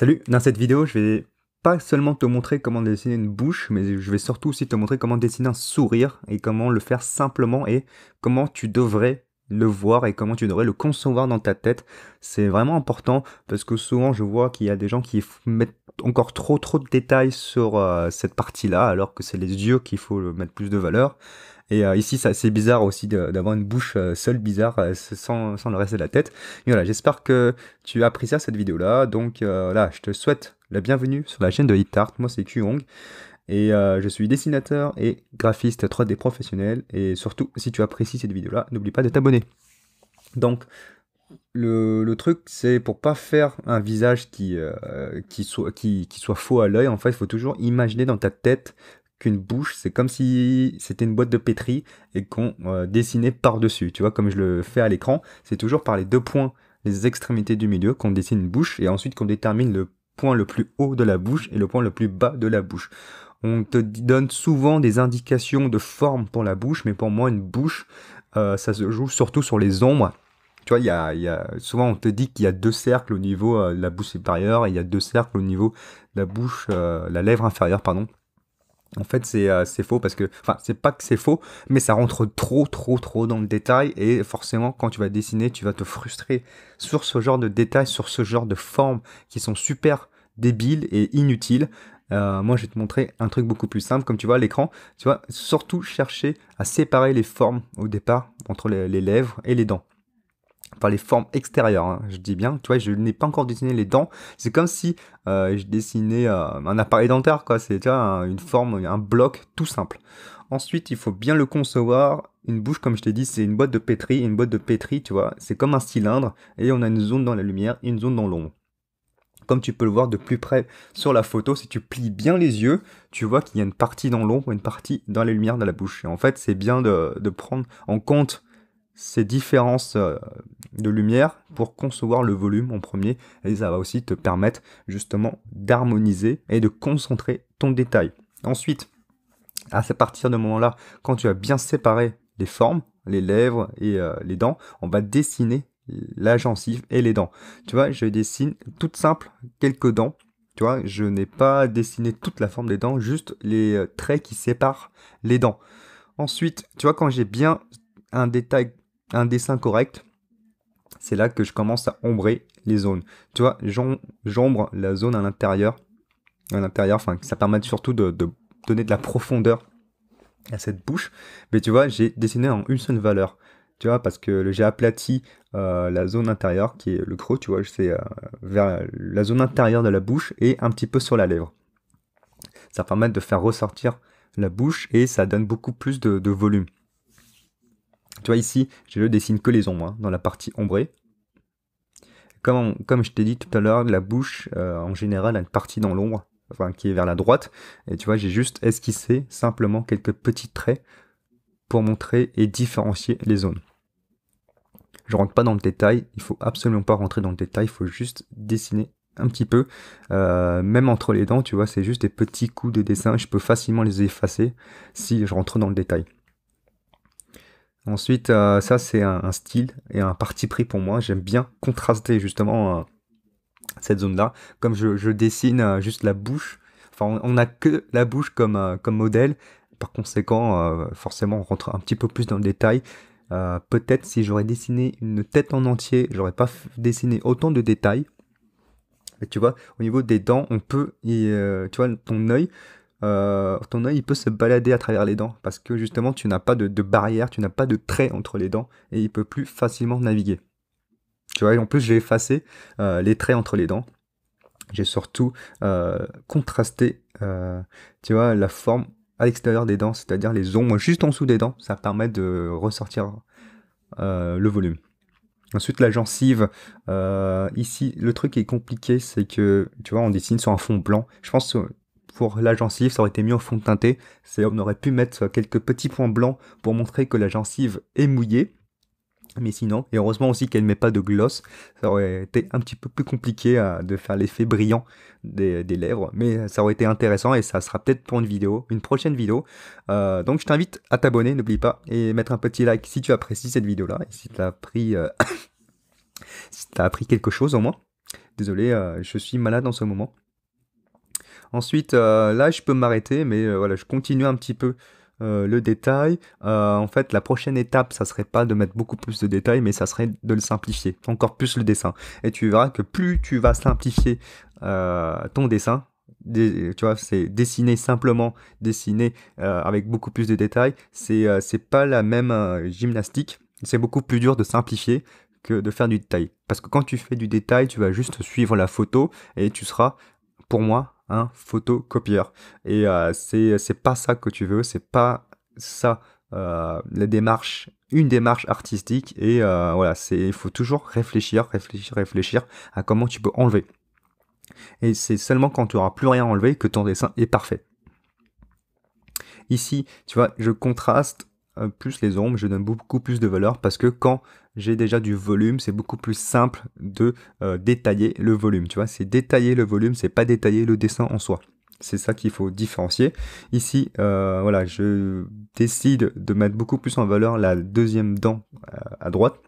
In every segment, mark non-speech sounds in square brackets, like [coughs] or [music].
Salut, dans cette vidéo je vais pas seulement te montrer comment dessiner une bouche, mais je vais surtout aussi te montrer comment dessiner un sourire et comment le faire simplement et comment tu devrais le voir et comment tu devrais le concevoir dans ta tête. C'est vraiment important parce que souvent je vois qu'il y a des gens qui mettent encore trop trop de détails sur euh, cette partie-là alors que c'est les yeux qu'il faut euh, mettre plus de valeur. Et euh, ici, c'est bizarre aussi d'avoir une bouche euh, seule bizarre euh, sans, le reste de la tête. voilà, j'espère que tu as cette vidéo-là. Donc là, je te souhaite la bienvenue sur la chaîne de HitArt. Moi, c'est Qiong, Et je suis dessinateur et graphiste 3D professionnel. Et surtout, si tu apprécies cette vidéo-là, n'oublie pas de t'abonner. Donc, le, truc, c'est pour pas faire un visage qui, soit, qui soit faux à l'œil, en fait, il faut toujours imaginer dans ta tête qu'une bouche. C'est comme si c'était une boîte de pétri et qu'on euh, dessinait par-dessus. Tu vois, comme je le fais à l'écran, c'est toujours par les deux points, les extrémités du milieu, qu'on dessine une bouche et ensuite qu'on détermine le point le plus haut de la bouche et le point le plus bas de la bouche. On te donne souvent des indications de forme pour la bouche, mais pour moi, une bouche, euh, ça se joue surtout sur les ombres. Tu vois, il y souvent on te dit qu'il y a deux cercles au niveau euh, de la bouche supérieure et il y a deux cercles au niveau de la bouche, la lèvre inférieure, pardon. En fait, euh, c'est faux parce que, enfin, c'est pas que c'est faux, mais ça rentre trop, trop, trop dans le détail et forcément, quand tu vas dessiner, tu vas te frustrer sur ce genre de détails, sur ce genre de formes qui sont super débiles et inutiles. Euh, moi, je vais te montrer un truc beaucoup plus simple, comme tu vois, l'écran. Tu vois, surtout chercher à séparer les formes au départ entre les lèvres et les dents. Enfin, les formes extérieures, hein, je dis bien, tu vois, je n'ai pas encore dessiné les dents, c'est comme si euh, je dessinais euh, un appareil dentaire, quoi, c'est un, une forme, un bloc tout simple. Ensuite, il faut bien le concevoir, une bouche, comme je t'ai dit, c'est une boîte de pétri, une boîte de pétri, tu vois, c'est comme un cylindre, et on a une zone dans la lumière et une zone dans l'ombre. Comme tu peux le voir de plus près sur la photo, si tu plies bien les yeux, tu vois qu'il y a une partie dans l'ombre et une partie dans la lumière de la bouche. Et en fait, c'est bien de prendre en compte ces différences euh, de lumière pour concevoir le volume en premier et ça va aussi te permettre justement d'harmoniser et de concentrer ton détail. Ensuite, à partir de ce moment-là, quand tu as bien séparé les formes, les lèvres et euh, les dents, on va dessiner la gencive et les dents. Tu vois, je dessine toute simple quelques dents. Tu vois, je n'ai pas dessiné toute la forme des dents, juste les euh, traits qui séparent les dents. Ensuite, tu vois, quand j'ai bien un détail un dessin correct, c'est là que je commence à ombrer les zones. Tu vois, j'ombre la zone à l'intérieur, à l'intérieur, enfin, ça permet surtout de, donner de la profondeur à cette bouche. Mais tu vois, j'ai dessiné en une seule valeur. Tu vois, parce que j'ai aplati euh, la zone intérieure, qui est le creux, tu vois, c'est euh, vers la zone intérieure de la bouche et un petit peu sur la lèvre. Ça permet de faire ressortir la bouche et ça donne beaucoup plus de volume. Tu vois ici, je ne dessine que les ombres hein, dans la partie ombrée. Comme, je t'ai dit tout à l'heure, la bouche euh, en général a une partie dans l'ombre, enfin qui est vers la droite. Et tu vois, j'ai juste esquissé simplement quelques petits traits pour montrer et différencier les zones. Je rentre pas dans le détail, il faut absolument pas rentrer dans le détail, il faut juste dessiner un petit peu, euh, même entre les dents, tu vois, c'est juste des petits coups de dessin, je peux facilement les effacer si je rentre dans le détail. Ensuite, euh, ça c'est un, style et un parti pris pour moi. J'aime bien contraster justement euh, cette zone-là. Comme je, dessine euh, juste la bouche, enfin on n'a que la bouche comme, comme modèle. Par conséquent, forcément on rentre un petit peu plus dans le détail. Peut-être si j'aurais dessiné une tête en entier, j'aurais pas dessiné autant de détails. Mais tu vois, au niveau des dents, on peut, tu vois, ton œil, euh, ton œil il peut se balader à travers les dents parce que justement tu n'as pas de, barrière, tu n'as pas de trait entre les dents et il peut plus facilement naviguer. Tu vois, et en plus j'ai effacé euh, les traits entre les dents. J'ai surtout euh, contrasté, tu vois, la forme à l'extérieur des dents, c'est-à-dire les ombres juste en dessous des dents, ça permet de ressortir le volume. Ensuite, la gencive. ici, le truc qui est compliqué, c'est que, tu vois, on dessine sur un fond blanc. Je pense pour la gencive, ça aurait été mieux en fond de teinté. On aurait pu mettre quelques petits points blancs pour montrer que la gencive est mouillée. Mais sinon, et heureusement aussi qu'elle ne met pas de gloss, ça aurait été un petit peu plus compliqué euh, de faire l'effet brillant des, lèvres, mais ça aurait été intéressant et ça sera peut-être pour une vidéo, une prochaine vidéo. Euh, donc je t'invite à t'abonner, n'oublie pas, et mettre un petit like si tu apprécies cette vidéo-là, et si tu as appris, euh, [coughs] si tu as appris quelque chose au moins. Désolé, je suis malade en ce moment. Ensuite, euh, là, je peux m'arrêter, mais euh, voilà, je continue un petit peu euh, le détail. en fait, la prochaine étape, ça serait pas de mettre beaucoup plus de détails, mais ça serait de le simplifier, encore plus le dessin. Et tu verras que plus tu vas simplifier ton dessin, tu vois, c'est dessiner simplement, dessiner avec beaucoup plus de détails, c'est c'est pas la même gymnastique. C'est beaucoup plus dur de simplifier que de faire du détail. Parce que quand tu fais du détail, tu vas juste suivre la photo et tu seras, pour moi, un photocopieur. Et euh, c'est, pas ça que tu veux, c'est pas ça euh, la démarche, une démarche artistique. Et euh, voilà, c'est, il faut toujours réfléchir, réfléchir, réfléchir à comment tu peux enlever. Et c'est seulement quand tu auras plus rien enlevé que ton dessin est parfait. Ici, tu vois, je contraste plus les ombres, je donne beaucoup plus de valeur parce que quand j'ai déjà du volume, c'est beaucoup plus simple de euh, détailler le volume, tu vois, c'est détailler le volume, c'est pas détailler le dessin en soi. C'est ça qu'il faut différencier. Ici, euh, voilà, je décide de mettre beaucoup plus en valeur la deuxième dent euh, à droite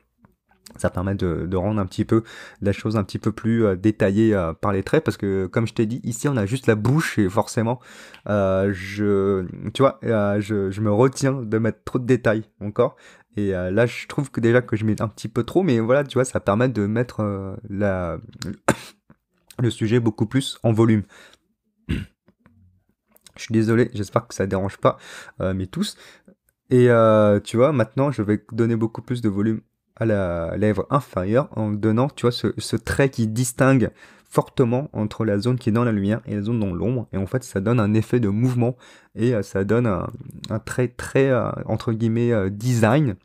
ça permet de, rendre un petit peu la chose un petit peu plus euh, détaillée euh, par les traits parce que comme je t'ai dit ici on a juste la bouche et forcément euh, je tu vois je, je, me retiens de mettre trop de détails encore et là je trouve que déjà que je mets un petit peu trop mais voilà tu vois ça permet de mettre la le sujet beaucoup plus en volume je suis désolé j'espère que ça dérange pas mais tous et tu vois maintenant je vais donner beaucoup plus de volume à la lèvre inférieure en donnant, tu vois, ce, trait qui distingue fortement entre la zone qui est dans la lumière et la zone dans l'ombre. Et en fait, ça donne un effet de mouvement et euh, ça donne un, un trait très, euh, entre guillemets, euh, design.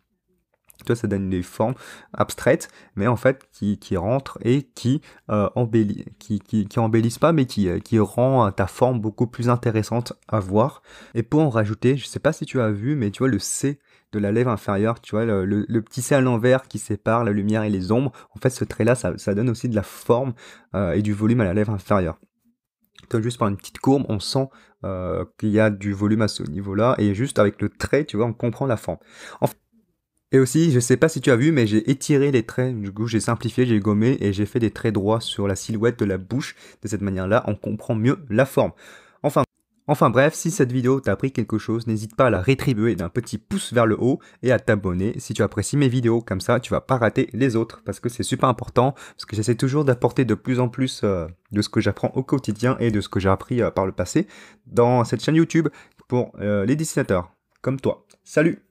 Tu ça donne des formes abstraites, mais en fait qui, qui rentrent et qui, embellit, qui, embellissent pas, mais qui, qui rend ta forme beaucoup plus intéressante à voir. Et pour en rajouter, je sais pas si tu as vu, mais tu vois, le C de la lèvre inférieure, tu vois, le, petit C à l'envers qui sépare la lumière et les ombres. En fait, ce trait-là, ça, donne aussi de la forme euh, et du volume à la lèvre inférieure. Donc, juste par une petite courbe, on sent euh, qu'il y a du volume à ce niveau-là, et juste avec le trait, tu vois, on comprend la forme. et aussi, je sais pas si tu as vu, mais j'ai étiré les traits, du coup j'ai simplifié, j'ai gommé et j'ai fait des traits droits sur la silhouette de la bouche. De cette manière-là, on comprend mieux la forme. Enfin, Enfin bref, si cette vidéo t'a appris quelque chose, n'hésite pas à la rétribuer d'un petit pouce vers le haut et à t'abonner si tu apprécies mes vidéos, comme ça tu vas pas rater les autres, parce que c'est super important, parce que j'essaie toujours d'apporter de plus en plus euh, de ce que j'apprends au quotidien et de ce que j'ai appris euh, par le passé dans cette chaîne YouTube pour euh, les dessinateurs, comme toi. Salut